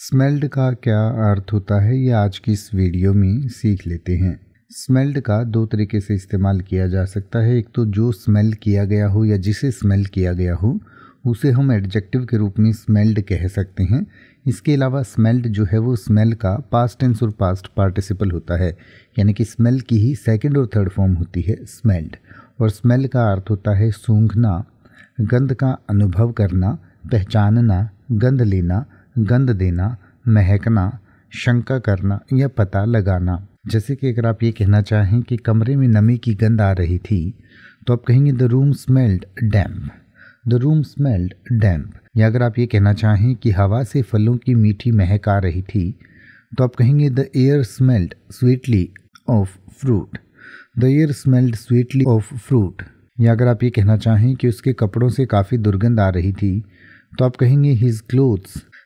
smelled का क्या अर्थ होता है ये आज की इस वीडियो में सीख लेते हैं स्मेल्ड का दो तरीके से इस्तेमाल किया जा सकता है एक तो जो स्मेल किया गया हो या जिसे स्मेल किया गया हो उसे हम एडजेक्टिव के रूप में स्मेल्ड कह सकते हैं इसके अलावा स्मेल्ड जो है वो स्मेल का पास्ट टेंस और पास्ट पार्टिसिपल होता है यानी कि स्मेल की ही सेकंड और थर्ड फॉर्म होती है स्मेल्ड और स्मेल का अर्थ होता है सूंघना गंध का अनुभव करना पहचानना गंध लेना गंध देना महकना शंका करना या पता लगाना जैसे कि अगर आप ये कहना चाहें कि कमरे में नमी की गंध आ रही थी तो आप कहेंगे the room smelled damp the room smelled damp या अगर आप ये कहना चाहें कि हवा से फलों की मीठी महक आ रही थी तो आप कहेंगे the air smelled sweetly of fruit the air smelled sweetly of fruit या अगर आप ये कहना चाहें कि उसके कपड़ों से काफ़ी दुर्गंध आ रही थी तो आप कहेंगे हिज क्लोथ्स